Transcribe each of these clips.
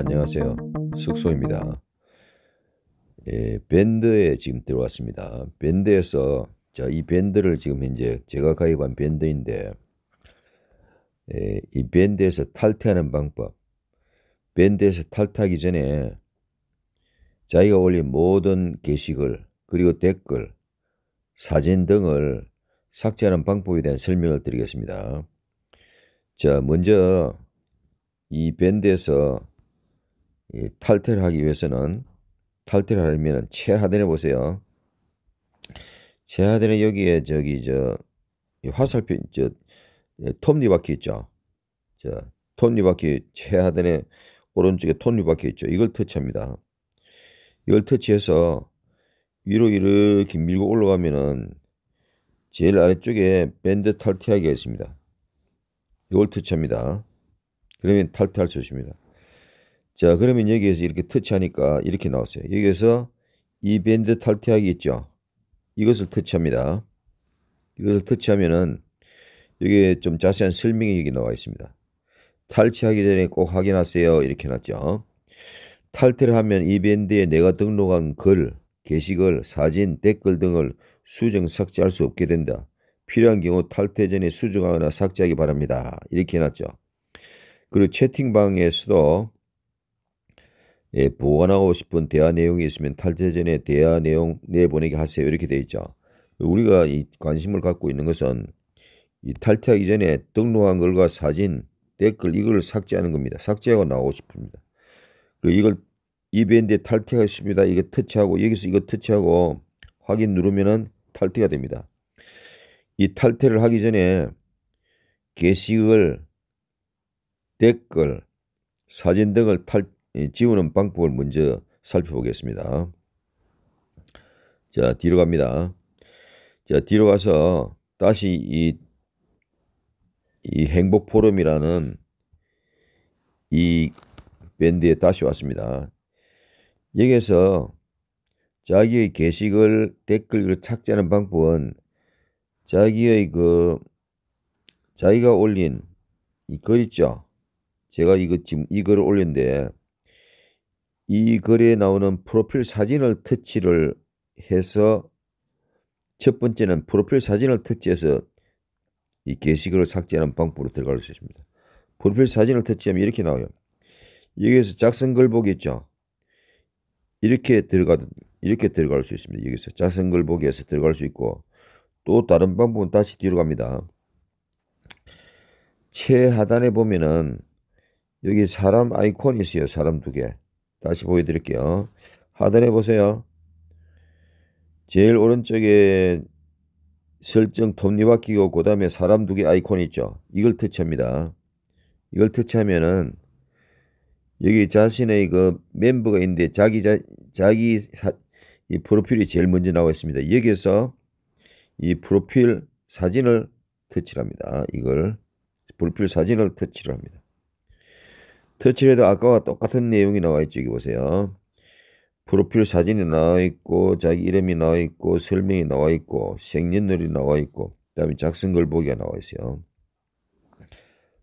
안녕하세요. 숙소입니다. 예, 밴드에 지금 들어왔습니다. 밴드에서 자, 이 밴드를 지금 현재 제가 가입한 밴드인데 예, 이 밴드에서 탈퇴하는 방법 밴드에서 탈퇴하기 전에 자기가 올린 모든 게시글 그리고 댓글 사진 등을 삭제하는 방법에 대한 설명을 드리겠습니다. 자, 먼저 이 밴드에서 탈퇴를 하기 위해서는 탈퇴를 하려면 최하단에 보세요. 최하단에 여기에 저기 저 화살표 저 예, 톱니바퀴 있죠. 자 톱니바퀴 최하단에 오른쪽에 톱니바퀴 있죠. 이걸 터치합니다. 이걸 터치해서 위로 이렇게 밀고 올라가면은 제일 아래쪽에 밴드 탈퇴하기가 있습니다. 이걸 터치합니다. 그러면 탈퇴할 수 있습니다. 자, 그러면 여기에서 이렇게 터치하니까 이렇게 나왔어요. 여기에서 이 밴드 탈퇴하기 있죠. 이것을 터치합니다. 이것을 터치하면은 여기에 좀 자세한 설명이 여기 나와 있습니다. 탈취하기 전에 꼭 확인하세요. 이렇게 해놨죠. 탈퇴를 하면 이 밴드에 내가 등록한 글, 게시글, 사진, 댓글 등을 수정 삭제할 수 없게 된다. 필요한 경우 탈퇴 전에 수정하거나 삭제하기 바랍니다. 이렇게 해놨죠. 그리고 채팅방에서도 예, 보관하고 싶은 대화 내용이 있으면 탈퇴 전에 대화 내용 내보내게 하세요. 이렇게 되어 있죠. 우리가 이 관심을 갖고 있는 것은 이 탈퇴하기 전에 등록한 글과 사진, 댓글 이걸 삭제하는 겁니다. 삭제하고 나오고 싶습니다. 그리고 이걸 이벤트에 탈퇴했습니다. 이거 터치하고 여기서 이거 터치하고 확인 누르면은 탈퇴가 됩니다. 이 탈퇴를 하기 전에 게시글, 댓글, 사진 등을 탈, 퇴 지우는 방법을 먼저 살펴보겠습니다. 자, 뒤로 갑니다. 자, 뒤로 가서 다시 이, 이 행복 포럼이라는 이 밴드에 다시 왔습니다. 여기에서 자기의 게시글 댓글을 착지하는 방법은 자기의 그 자기가 올린 이 글 있죠. 제가 이거 지금 이 글을 올린데 이 글에 나오는 프로필 사진을 터치를 해서 첫 번째는 프로필 사진을 터치해서 이 게시글을 삭제하는 방법으로 들어갈 수 있습니다. 프로필 사진을 터치하면 이렇게 나와요. 여기에서 작성 글보기 있죠. 이렇게 들어가 이렇게 들어갈 수 있습니다. 여기서 작성 글보기에서 들어갈 수 있고 또 다른 방법은 다시 뒤로 갑니다. 최하단에 보면은 여기 사람 아이콘이 있어요. 사람 두 개. 다시 보여드릴게요. 하단에 보세요. 제일 오른쪽에 설정 톱니바퀴가 고그 다음에 사람 두 개 아이콘 있죠. 이걸 터치합니다. 이걸 터치하면은 여기 자신의 그 멤버가 있는데 자기 자, 자기 사, 이 프로필이 제일 먼저 나와 있습니다. 여기에서 이 프로필 사진을 터치합니다. 이걸 프로필 사진을 터치를 합니다. 터치해도 아까와 똑같은 내용이 나와 있죠. 여기 보세요. 프로필 사진이 나와 있고 자기 이름이 나와 있고 설명이 나와 있고 생년월일이 나와 있고 그다음에 작성 글보기가 나와 있어요.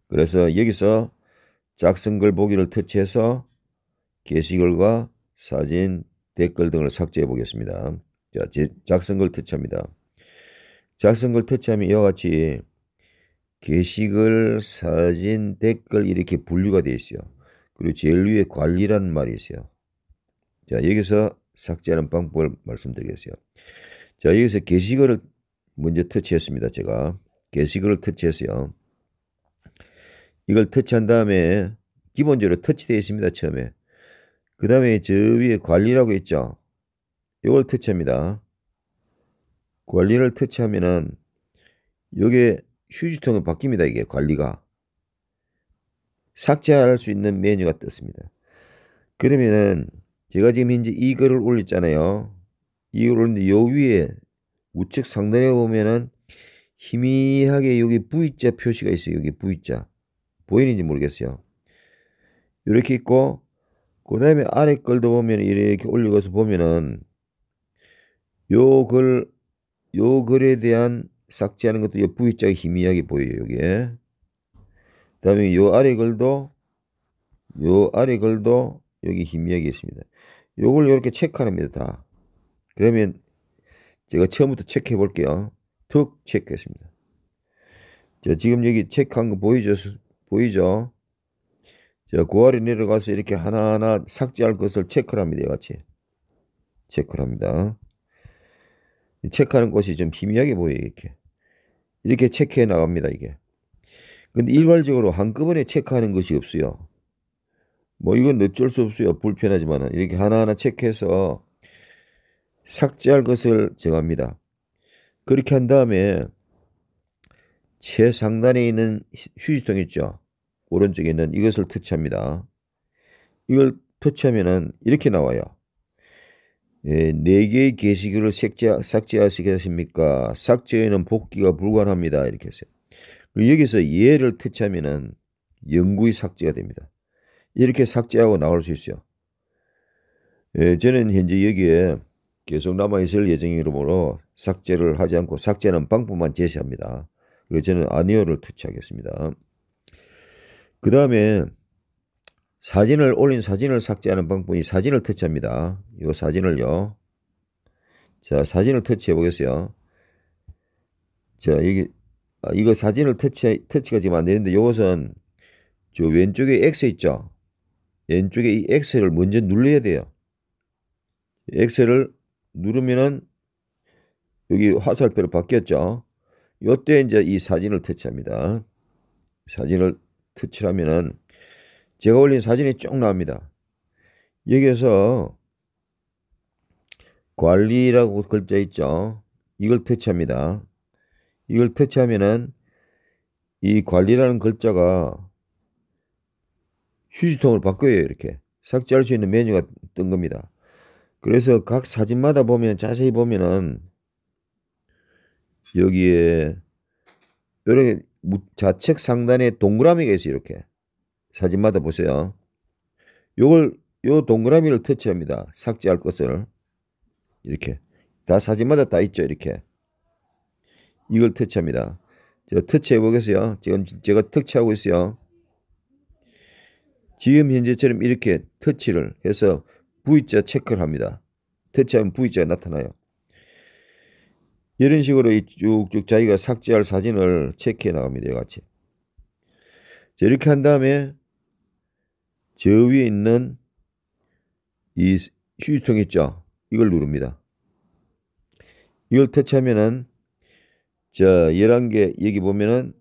그래서 여기서 작성 글보기를 터치해서 게시글과 사진, 댓글 등을 삭제해 보겠습니다. 자, 작성글 터치합니다. 작성글 터치하면 이와 같이 게시글, 사진, 댓글 이렇게 분류가 되어 있어요. 그리고 제일 위에 관리라는 말이 있어요. 자, 여기서 삭제하는 방법을 말씀드리겠어요. 자, 여기서 게시글을 먼저 터치했습니다. 제가 게시글을 터치했어요. 이걸 터치한 다음에 기본적으로 터치되어 있습니다. 처음에. 그 다음에 저 위에 관리라고 있죠. 이걸 터치합니다. 관리를 터치하면은 요게 휴지통이 바뀝니다. 이게 관리가. 삭제할 수 있는 메뉴가 떴습니다. 그러면은 제가 지금 현제이 글을 올렸잖아요. 이 글을 올렸는데 요 위에 우측 상단에 보면은 희미하게 여기 V자 표시가 있어요. 여기 V자. 보이는지 모르겠어요. 이렇게 있고 그 다음에 아래 글도 보면 이렇게 올리고서 보면은 요 글, 요 글에 대한 삭제하는 것도 이 V자가 희미하게 보여요. 여기에. 그 다음에 요 아래 글도 요 아래 글도 여기 희미하게 있습니다. 요걸 이렇게 체크합니다. 다. 그러면 제가 처음부터 체크해 볼게요. 툭 체크했습니다. 자, 지금 여기 체크한 거 보이죠? 보이죠? 자, 고아래 그 내려가서 이렇게 하나하나 삭제할 것을 체크를 합니다. 같이 체크를 합니다. 체크하는 것이 좀 희미하게 보여요. 이렇게. 이렇게 체크해 나갑니다, 이게. 근데 일괄적으로 한꺼번에 체크하는 것이 없어요. 뭐 이건 어쩔 수 없어요. 불편하지만 이렇게 하나하나 체크해서 삭제할 것을 정합니다. 그렇게 한 다음에 최상단에 있는 휴지통 있죠. 오른쪽에 있는 이것을 터치합니다. 이걸 터치하면은 이렇게 나와요. 예, 네 개의 계시기를 삭제, 삭제하시겠습니까? 삭제에는 복귀가 불가합니다. 이렇게 했어요. 여기서 예를 터치하면은 영구히 삭제가 됩니다. 이렇게 삭제하고 나올 수 있어요. 예, 저는 현재 여기에 계속 남아있을 예정이므로 삭제를 하지 않고 삭제하는 방법만 제시합니다. 그래서 저는 아니오를 터치하겠습니다. 그 다음에 사진을 올린 사진을 삭제하는 방법이 사진을 터치합니다. 이 사진을요. 자, 사진을 터치해 보겠어요. 자, 여기 아, 이거 사진을 터치 터치가 지금 안 되는데 이것은 저 왼쪽에 X 있죠. 왼쪽에 이 X를 먼저 눌러야 돼요. X를 누르면은 여기 화살표로 바뀌었죠. 요때 이제 이 사진을 터치합니다. 사진을 터치하면은 제가 올린 사진이 쭉 나옵니다. 여기에서 관리라고 글자 있죠. 이걸 터치합니다. 이걸 터치하면은 이 관리라는 글자가 휴지통으로 바뀌어요. 이렇게 삭제할 수 있는 메뉴가 뜬 겁니다. 그래서 각 사진마다 보면 자세히 보면은 여기에 이렇게 좌측 상단에 동그라미가 있어요. 이렇게 사진마다 보세요. 요걸 요 동그라미를 터치합니다. 삭제할 것을 이렇게 다 사진마다 다 있죠. 이렇게 이걸 터치합니다. 제 터치해 보겠어요. 지금 제가 터치하고 있어요. 지금 현재처럼 이렇게 터치를 해서 V자 체크를 합니다. 터치하면 V자가 나타나요. 이런 식으로 쭉쭉 자기가 삭제할 사진을 체크해 나갑니다. 이 같이. 자, 이렇게 한 다음에 저 위에 있는 이 휴지통 있죠? 이걸 누릅니다. 이걸 터치하면은 자 11개 여기 보면은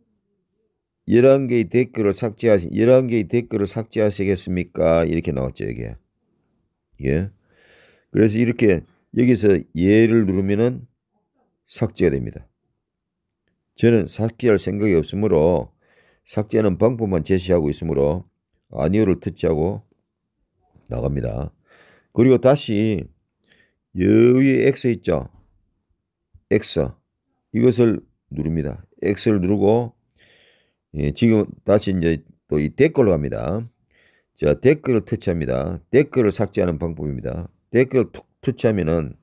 11개의 댓글을 삭제하시 11개의 댓글을 삭제하시겠습니까? 이렇게 나왔죠, 여기. 예. 그래서 이렇게 여기서 예를 누르면은 삭제가 됩니다. 저는 삭제할 생각이 없으므로 삭제하는 방법만 제시하고 있으므로 아니오를 터치하고 나갑니다. 그리고 다시 여위 X 있죠? X 이것을 누릅니다. X를 누르고 예, 지금 다시 이제 또 이 댓글로 갑니다. 자 댓글을 터치합니다. 댓글을 삭제하는 방법입니다. 댓글을 툭 터치하면은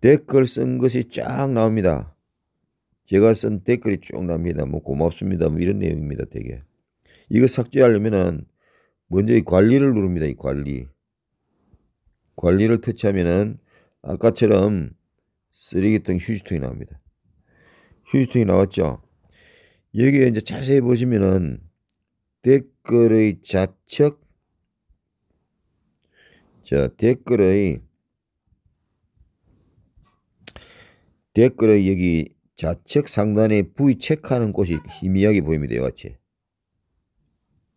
댓글 쓴 것이 쫙 나옵니다. 제가 쓴 댓글이 쭉 나옵니다. 뭐 고맙습니다. 뭐 이런 내용입니다. 되게. 이거 삭제하려면은 먼저 이 관리를 누릅니다. 이 관리. 관리를 터치하면은 아까처럼 쓰레기통 휴지통이 나옵니다. 휴지통이 나왔죠. 여기에 이제 자세히 보시면은 댓글의 좌측 자 댓글의 댓글의 여기 좌측 상단에 부위 체크하는 곳이 희미하게 보입니다. 이와 같이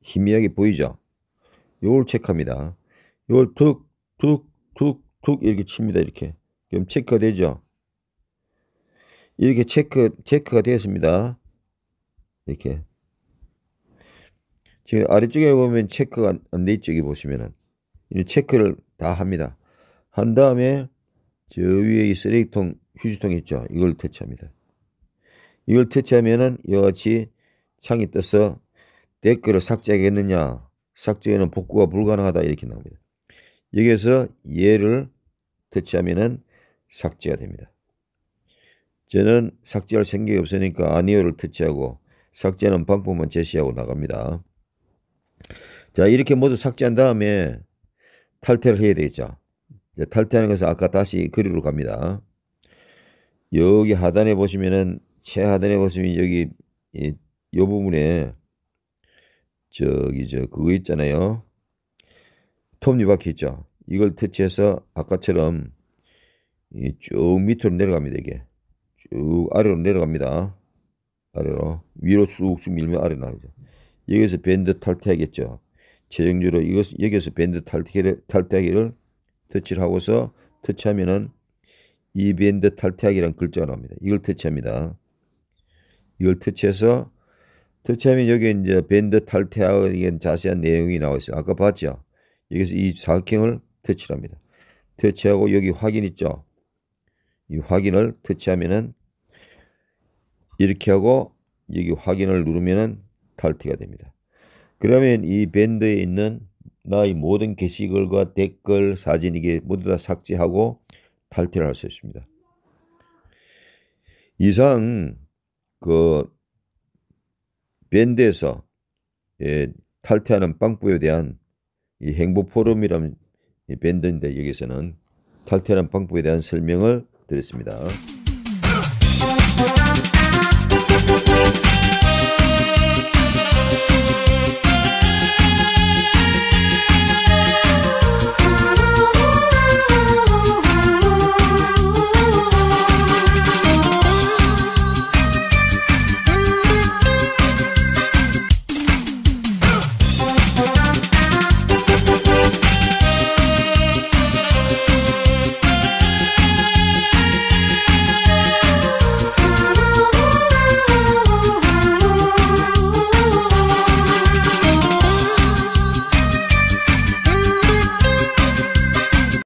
희미하게 보이죠? 요걸 체크합니다. 요걸 툭, 툭, 툭, 툭 이렇게 칩니다. 이렇게. 그럼 체크가 되죠? 이렇게 체크, 체크가 되었습니다. 이렇게. 지금 아래쪽에 보면 체크가 안 돼 있죠. 여기 보시면은. 이 체크를 다 합니다. 한 다음에 저 위에 이 쓰레기통, 휴지통 있죠. 이걸 터치합니다. 이걸 터치하면은 여와 같이 창이 떠서 댓글을 삭제하겠느냐? 삭제에는 복구가 불가능하다 이렇게 나옵니다. 여기에서 예를 터치하면 삭제가 됩니다. 저는 삭제할 생각이 없으니까 아니오를 터치하고 삭제하는 방법만 제시하고 나갑니다. 자 이렇게 모두 삭제한 다음에 탈퇴를 해야 되겠죠. 탈퇴하는 것은 아까 다시 그리로 갑니다. 여기 하단에 보시면은 최하단에 보시면 여기 이, 이 부분에 저기 저 그거 있잖아요. 톱니바퀴 있죠. 이걸 퇴치해서 아까처럼 쭉 밑으로 내려갑니다. 이게 쭉 아래로 내려갑니다. 아래로 위로 쑥쑥 밀면 아래 나오죠. 여기서 밴드 탈퇴하겠죠. 최종적으로 이것 여기서 밴드 탈퇴를, 탈퇴하기를 터치를 하고서 터치하면은 이 밴드 탈퇴하기란 글자가 나옵니다. 이걸 터치합니다. 이걸 터치해서 터치하면 여기에 이제 밴드 탈퇴하고 자세한 내용이 나와 있어요. 아까 봤죠? 여기서 이 사각형을 터치 합니다. 터치하고 여기 확인 있죠? 이 확인을 터치하면은 이렇게 하고 여기 확인을 누르면은 탈퇴가 됩니다. 그러면 이 밴드에 있는 나의 모든 게시글과 댓글, 사진 이게 모두 다 삭제하고 탈퇴를 할 수 있습니다. 이상 그 밴드에서 예, 탈퇴하는 빵꾸에 대한 이 행보 포럼이라는 이 밴드인데 여기서는 탈퇴하는 빵법에 대한 설명을 드렸습니다.